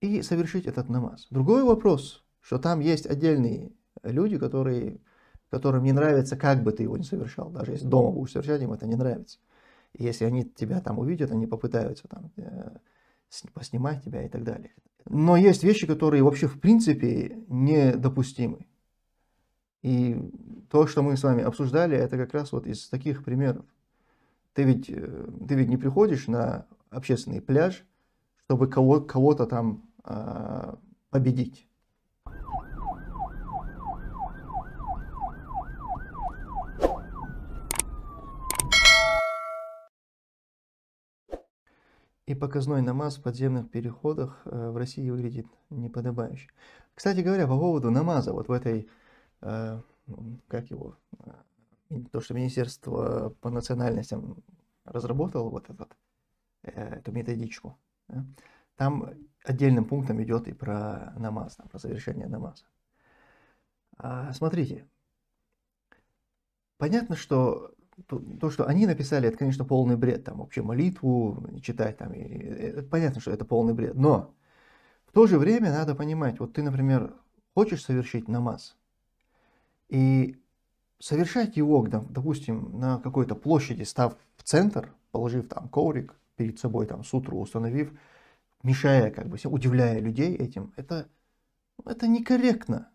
и совершить этот намаз. Другой вопрос, что там есть отдельные люди, которые, которым не нравится, как бы ты его ни совершал, даже если дома будешь совершать, им это не нравится. И если они тебя там увидят, они попытаются там э, поснимать тебя и так далее. Но есть вещи, которые вообще в принципе недопустимы. И то, что мы с вами обсуждали, это как раз вот из таких примеров. Ты ведь, э, ты ведь не приходишь на общественный пляж, чтобы кого- кого-то там э, победить. И показной намаз в подземных переходах э, в России выглядит неподобающе. Кстати говоря, по поводу намаза, вот в этой, э, ну, как его, э, то, что Министерство по национальностям разработало вот этот, э, эту методичку, да, там отдельным пунктом идет и про намаз, про совершение намаза. А, смотрите, понятно, что то, то, что они написали, это, конечно, полный бред, там, вообще молитву читать, там, и, и, э, понятно, что это полный бред, но в то же время надо понимать, вот ты, например, хочешь совершить намаз, и совершать его, допустим, на какой-то площади, став в центр, положив там коврик перед собой, там, сутру установив, мешая, как бы, удивляя людей этим, это, это некорректно.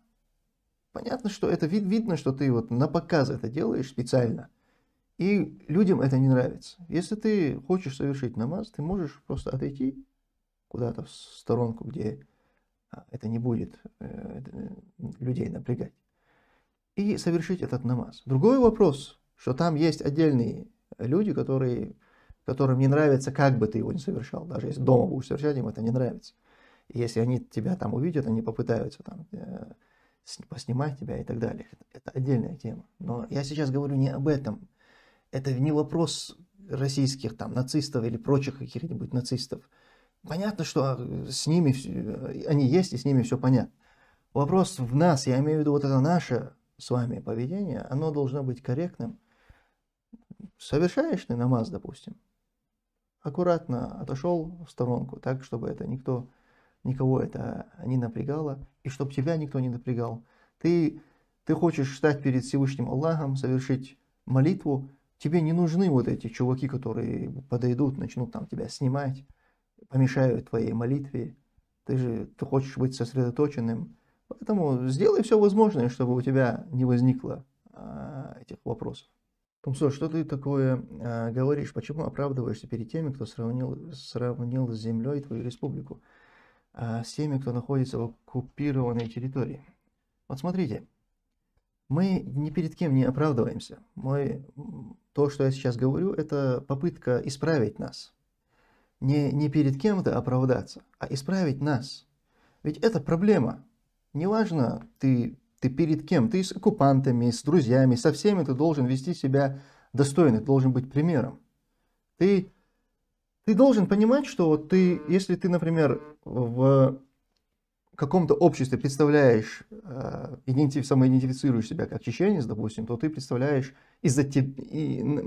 Понятно, что это вид, видно, что ты вот на показ это делаешь специально. И людям это не нравится. Если ты хочешь совершить намаз, ты можешь просто отойти куда-то в сторонку, где а, это не будет э, э, людей напрягать, и совершить этот намаз. Другой вопрос, что там есть отдельные люди, которые которым не нравится, как бы ты его не совершал, даже если дома будешь совершать, им это не нравится. И если они тебя там увидят, они попытаются там э, поснимать тебя и так далее. Это, это отдельная тема. Но я сейчас говорю не об этом. Это не вопрос российских там нацистов или прочих каких-нибудь нацистов. Понятно, что э, с ними э, они есть и с ними все понятно. Вопрос в нас, я имею в виду вот это наше с вами поведение, оно должно быть корректным. Совершаешь ты намаз, допустим, аккуратно отошел в сторонку, так, чтобы это никто, никого это не напрягало, и чтобы тебя никто не напрягал. Ты, ты хочешь стать перед Всевышним Аллахом, совершить молитву, тебе не нужны вот эти чуваки, которые подойдут, начнут там тебя снимать, помешают твоей молитве. Ты же ты хочешь быть сосредоточенным. Поэтому сделай все возможное, чтобы у тебя не возникло а, этих вопросов. Тумсо, что ты такое э, говоришь? Почему оправдываешься перед теми, кто сравнил, сравнил с землей твою республику, э, с теми, кто находится в оккупированной территории? Вот смотрите, мы ни перед кем не оправдываемся. Мы, то, что я сейчас говорю, это попытка исправить нас. Не, не перед кем-то оправдаться, а исправить нас. Ведь это проблема. Неважно, ты ты перед кем? Ты с оккупантами, с друзьями, со всеми ты должен вести себя достойно, ты должен быть примером. Ты, ты должен понимать, что вот ты, если ты, например, в каком-то обществе представляешь, э, идентиф, самоидентифицируешь себя как чеченец, допустим, то ты представляешь из-за теб, и, на,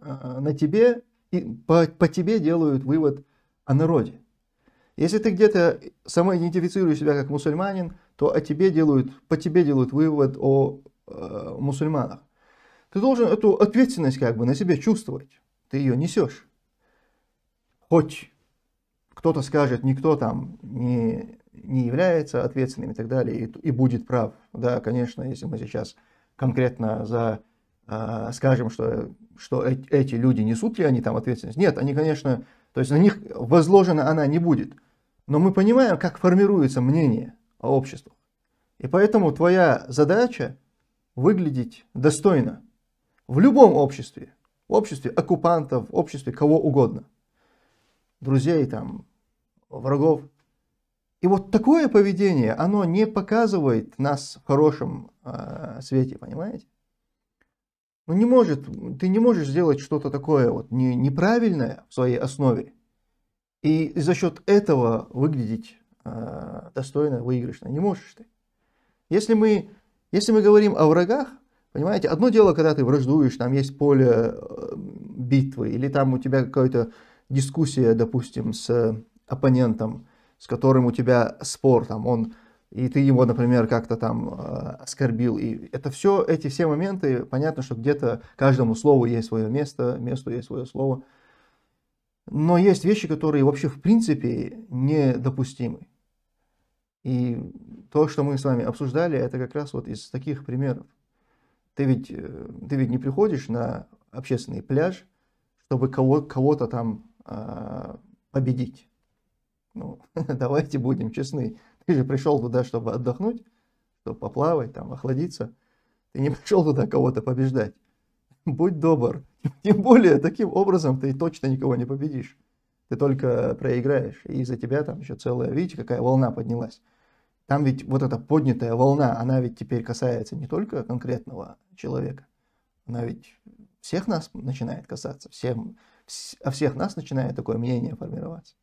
э, на тебе, и по, по тебе делают вывод о народе. Если ты где-то самоидентифицируешь себя как мусульманин, то о тебе делают, по тебе делают вывод о э, мусульманах. Ты должен эту ответственность как бы на себе чувствовать. Ты ее несешь. Хоть кто-то скажет, никто там не, не является ответственным и так далее, и, и будет прав. Да, конечно, если мы сейчас конкретно за э, скажем, что, что э, эти люди несут ли они там ответственность. Нет, они, конечно, то есть на них возложена она не будет. Но мы понимаем, как формируется мнение – обществу. И поэтому твоя задача выглядеть достойно в любом обществе, в обществе оккупантов, в обществе кого угодно, друзей там, врагов. И вот такое поведение, оно не показывает нас в хорошем э, свете, понимаете? Ну не может, ты не можешь сделать что-то такое вот не, неправильное в своей основе и за счет этого выглядеть Э, достойно выигрышно, Не можешь ты. Если мы, если мы говорим о врагах, понимаете, одно дело, когда ты враждуешь, там есть поле э, битвы, или там у тебя какая-то дискуссия, допустим, с оппонентом, с которым у тебя спор, там он и ты его, например, как-то там э, оскорбил. И это все, эти все моменты, понятно, что где-то каждому слову есть свое место, месту есть свое слово. Но есть вещи, которые вообще в принципе недопустимы. И то, что мы с вами обсуждали, это как раз вот из таких примеров. Ты ведь, э, ты ведь не приходишь на общественный пляж, чтобы кого- кого-то там э, победить. Ну, давайте будем честны. Ты же пришел туда, чтобы отдохнуть, чтобы поплавать, там, охладиться. Ты не пришел туда кого-то побеждать. Будь добр. Тем более, таким образом ты точно никого не победишь. Ты только проиграешь. И из-за тебя там еще целая, видите, какая волна поднялась там ведь вот эта поднятая волна, она ведь теперь касается не только конкретного человека, она ведь всех нас начинает касаться, всем, о а всех нас начинает такое мнение формироваться.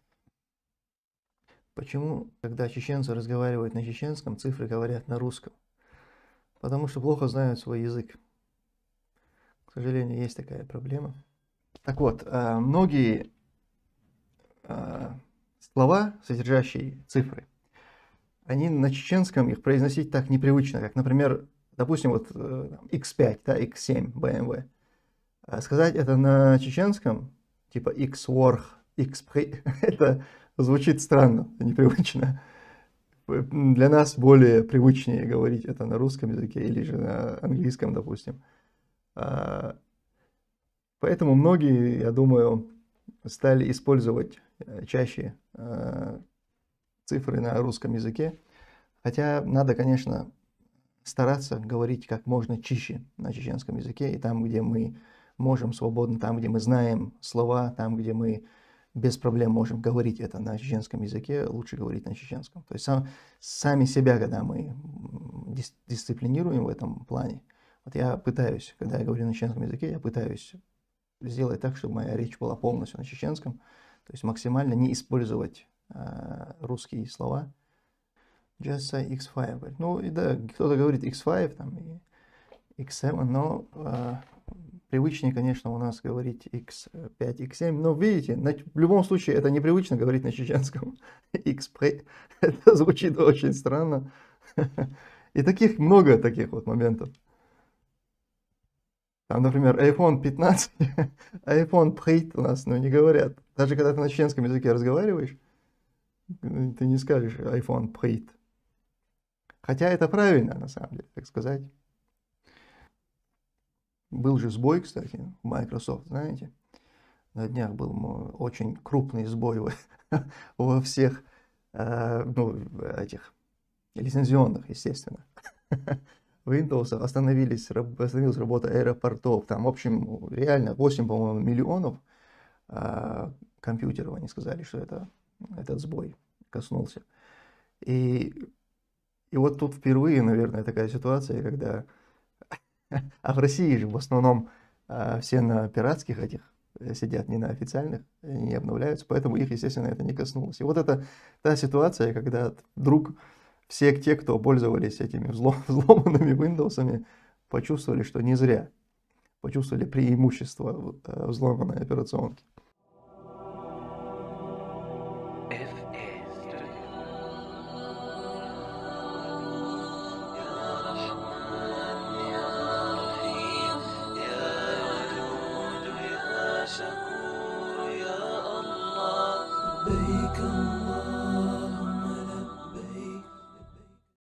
Почему, когда чеченцы разговаривают на чеченском, цифры говорят на русском? Потому что плохо знают свой язык. К сожалению, есть такая проблема. Так вот, э, многие э, слова, содержащие цифры, они на чеченском их произносить так непривычно, как, например, допустим, вот X5, э, да, X7 BMW. Эм а сказать это на чеченском, типа X-Warg, X, это звучит странно, непривычно. Для нас более привычнее говорить это на русском языке или же на английском, допустим. А, поэтому многие, я думаю, стали использовать э, чаще э, цифры на русском языке. Хотя надо, конечно, стараться говорить как можно чище на чеченском языке, и там, где мы можем свободно, там, где мы знаем слова, там, где мы без проблем можем говорить это на чеченском языке, лучше говорить на чеченском. То есть сам, сами себя, когда мы дис, дисциплинируем в этом плане, вот я пытаюсь, когда я говорю на чеченском языке, я пытаюсь сделать так, чтобы моя речь была полностью на чеченском, то есть максимально не использовать Э, русские слова. Just say X5. Ну, и да, кто-то говорит X5 там, и X7, но э, привычнее, конечно, у нас говорить X5, X7. Но видите, на, в любом случае это непривычно говорить на чеченском. X5. Это звучит очень странно. И таких много таких вот моментов. Там, например, iPhone 15, iPhone 8 у нас, ну, не говорят. Даже когда ты на чеченском языке разговариваешь, ты не скажешь iPhone Print. Хотя это правильно, на самом деле, так сказать. Был же сбой, кстати, в Microsoft, знаете. На днях был очень крупный сбой во всех э, ну, этих лицензионных, естественно. Windows остановились, остановилась работа аэропортов. Там, в общем, реально 8, по-моему, миллионов а, компьютеров, они сказали, что это этот сбой коснулся. И, и вот тут впервые, наверное, такая ситуация, когда... А в России же в основном а, все на пиратских этих э, сидят, не на официальных, не обновляются, поэтому их, естественно, это не коснулось. И вот это та ситуация, когда вдруг все те, кто пользовались этими взломанными Windows, почувствовали, что не зря, почувствовали преимущество э, взломанной операционки.